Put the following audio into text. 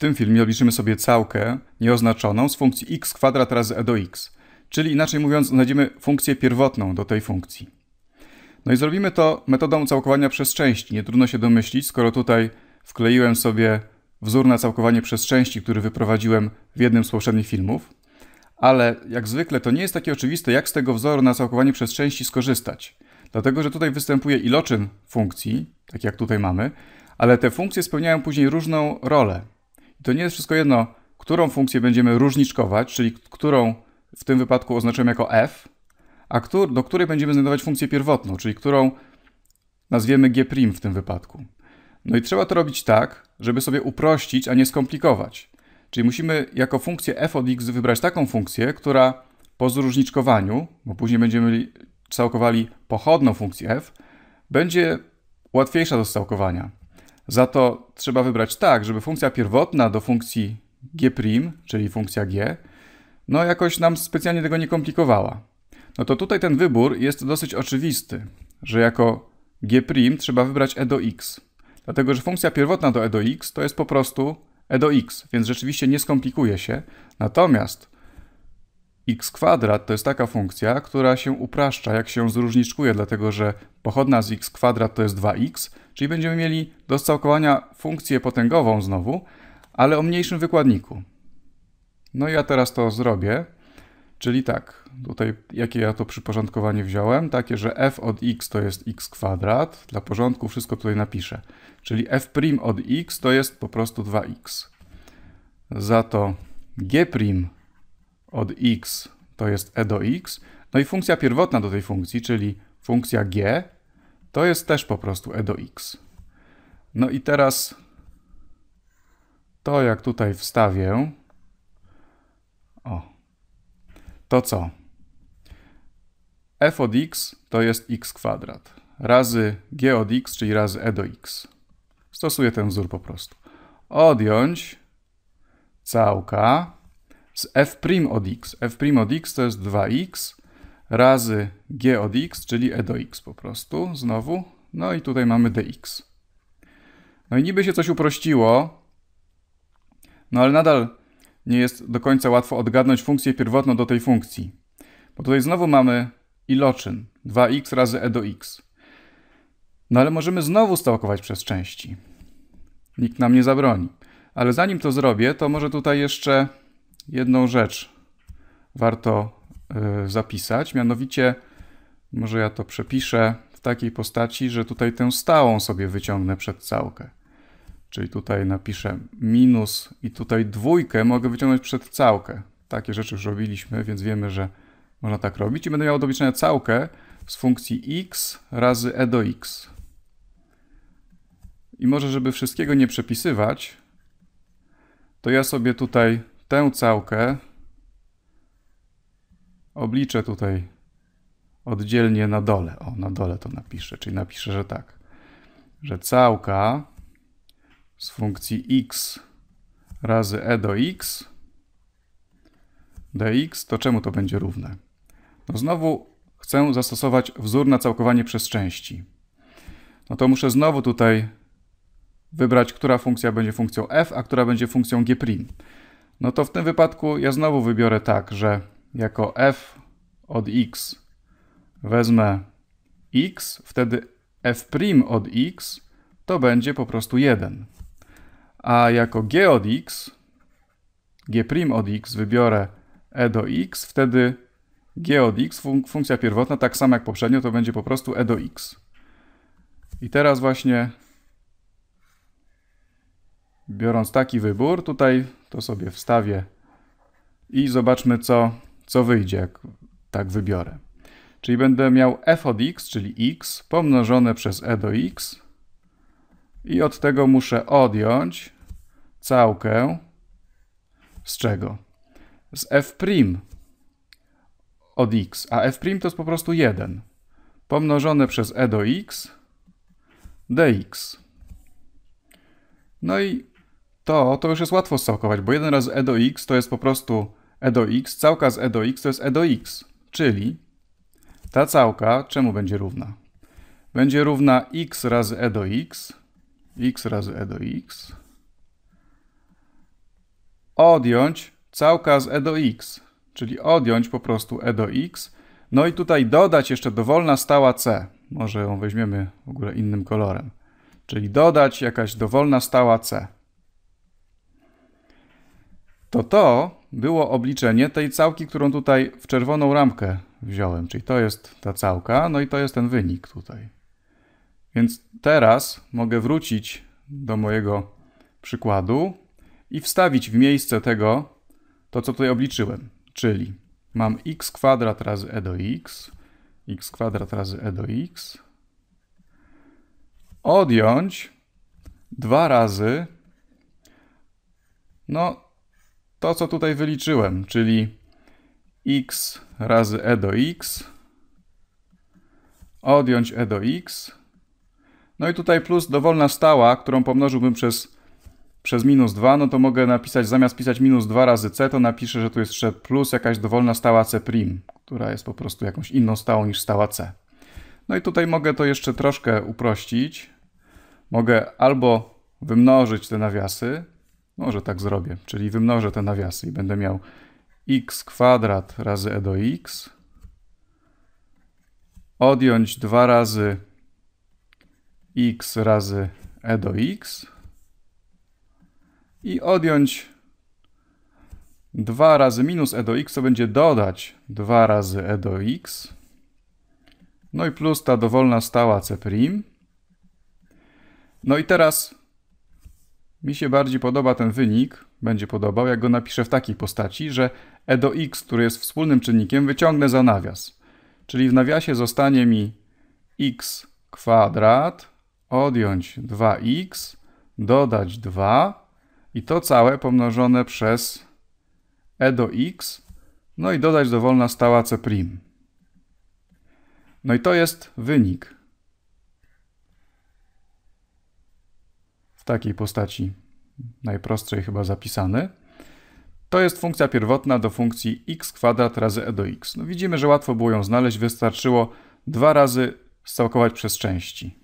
tym filmie obliczymy sobie całkę nieoznaczoną z funkcji x kwadrat razy e do x. Czyli inaczej mówiąc, znajdziemy funkcję pierwotną do tej funkcji. No i zrobimy to metodą całkowania przez części. Nie trudno się domyślić, skoro tutaj wkleiłem sobie wzór na całkowanie przez części, który wyprowadziłem w jednym z poprzednich filmów. Ale jak zwykle to nie jest takie oczywiste, jak z tego wzoru na całkowanie przez części skorzystać. Dlatego, że tutaj występuje iloczyn funkcji, tak jak tutaj mamy, ale te funkcje spełniają później różną rolę to nie jest wszystko jedno, którą funkcję będziemy różniczkować, czyli którą w tym wypadku oznaczymy jako f, a któr, do której będziemy znajdować funkcję pierwotną, czyli którą nazwiemy g' w tym wypadku. No i trzeba to robić tak, żeby sobie uprościć, a nie skomplikować. Czyli musimy jako funkcję f od x wybrać taką funkcję, która po zróżniczkowaniu, bo później będziemy całkowali pochodną funkcji f, będzie łatwiejsza do całkowania. Za to trzeba wybrać tak, żeby funkcja pierwotna do funkcji g', czyli funkcja g, no jakoś nam specjalnie tego nie komplikowała. No to tutaj ten wybór jest dosyć oczywisty, że jako g' trzeba wybrać e do x. Dlatego, że funkcja pierwotna do e do x to jest po prostu e do x, więc rzeczywiście nie skomplikuje się. Natomiast x kwadrat to jest taka funkcja, która się upraszcza, jak się zróżniczkuje, dlatego że pochodna z x kwadrat to jest 2x, Czyli będziemy mieli do scałkowania funkcję potęgową znowu, ale o mniejszym wykładniku. No i ja teraz to zrobię. Czyli tak, tutaj jakie ja to przyporządkowanie wziąłem? Takie, że f od x to jest x kwadrat. Dla porządku wszystko tutaj napiszę. Czyli f' od x to jest po prostu 2x. Za to g' od x to jest e do x. No i funkcja pierwotna do tej funkcji, czyli funkcja g to jest też po prostu e do x. No i teraz to jak tutaj wstawię, o, to co? f od x to jest x kwadrat razy g od x, czyli razy e do x. Stosuję ten wzór po prostu. Odjąć całka z f' od x. f' od x to jest 2x razy g od x, czyli e do x po prostu, znowu. No i tutaj mamy dx. No i niby się coś uprościło, no ale nadal nie jest do końca łatwo odgadnąć funkcję pierwotną do tej funkcji. Bo tutaj znowu mamy iloczyn 2x razy e do x. No ale możemy znowu stałkować przez części. Nikt nam nie zabroni. Ale zanim to zrobię, to może tutaj jeszcze jedną rzecz warto Y, zapisać. Mianowicie, może ja to przepiszę w takiej postaci, że tutaj tę stałą sobie wyciągnę przed całkę. Czyli tutaj napiszę minus i tutaj dwójkę mogę wyciągnąć przed całkę. Takie rzeczy już robiliśmy, więc wiemy, że można tak robić. I będę miał do obliczenia całkę z funkcji x razy e do x. I może, żeby wszystkiego nie przepisywać, to ja sobie tutaj tę całkę obliczę tutaj oddzielnie na dole. O, na dole to napiszę, czyli napiszę, że tak, że całka z funkcji x razy e do x dx, to czemu to będzie równe? No znowu chcę zastosować wzór na całkowanie przez części. No to muszę znowu tutaj wybrać, która funkcja będzie funkcją f, a która będzie funkcją g'. No to w tym wypadku ja znowu wybiorę tak, że jako f od x wezmę x, wtedy f' od x to będzie po prostu 1. A jako g od x, g' od x wybiorę e do x, wtedy g od x, fun funkcja pierwotna, tak samo jak poprzednio, to będzie po prostu e do x. I teraz właśnie biorąc taki wybór, tutaj to sobie wstawię i zobaczmy co co wyjdzie, jak tak wybiorę. Czyli będę miał f od x, czyli x, pomnożone przez e do x i od tego muszę odjąć całkę z czego? Z f' od x, a f' to jest po prostu 1 pomnożone przez e do x dx. No i to, to już jest łatwo stokować, bo 1 razy e do x to jest po prostu e do x, całka z e do x to jest e do x, czyli ta całka czemu będzie równa? Będzie równa x razy e do x, x razy e do x, odjąć całka z e do x, czyli odjąć po prostu e do x, no i tutaj dodać jeszcze dowolna stała c, może ją weźmiemy w ogóle innym kolorem, czyli dodać jakaś dowolna stała c. To to było obliczenie tej całki, którą tutaj w czerwoną ramkę wziąłem, czyli to jest ta całka, no i to jest ten wynik tutaj. Więc teraz mogę wrócić do mojego przykładu i wstawić w miejsce tego to, co tutaj obliczyłem, czyli mam x kwadrat razy e do x, x kwadrat razy e do x, odjąć dwa razy, no to, co tutaj wyliczyłem, czyli x razy e do x, odjąć e do x, no i tutaj plus dowolna stała, którą pomnożyłbym przez, przez minus 2, no to mogę napisać, zamiast pisać minus 2 razy c, to napiszę, że tu jest jeszcze plus jakaś dowolna stała c', która jest po prostu jakąś inną stałą niż stała c. No i tutaj mogę to jeszcze troszkę uprościć. Mogę albo wymnożyć te nawiasy, może tak zrobię, czyli wymnożę te nawiasy i będę miał x kwadrat razy e do x, odjąć 2 razy x razy e do x i odjąć 2 razy minus e do x, to będzie dodać 2 razy e do x, no i plus ta dowolna stała c'. No i teraz mi się bardziej podoba ten wynik, będzie podobał, jak go napiszę w takiej postaci, że e do x, który jest wspólnym czynnikiem, wyciągnę za nawias. Czyli w nawiasie zostanie mi x kwadrat, odjąć 2x, dodać 2 i to całe pomnożone przez e do x, no i dodać dowolna stała c'. No i to jest wynik. takiej postaci, najprostszej chyba zapisany, to jest funkcja pierwotna do funkcji x kwadrat razy e do x. No widzimy, że łatwo było ją znaleźć, wystarczyło dwa razy scałkować przez części.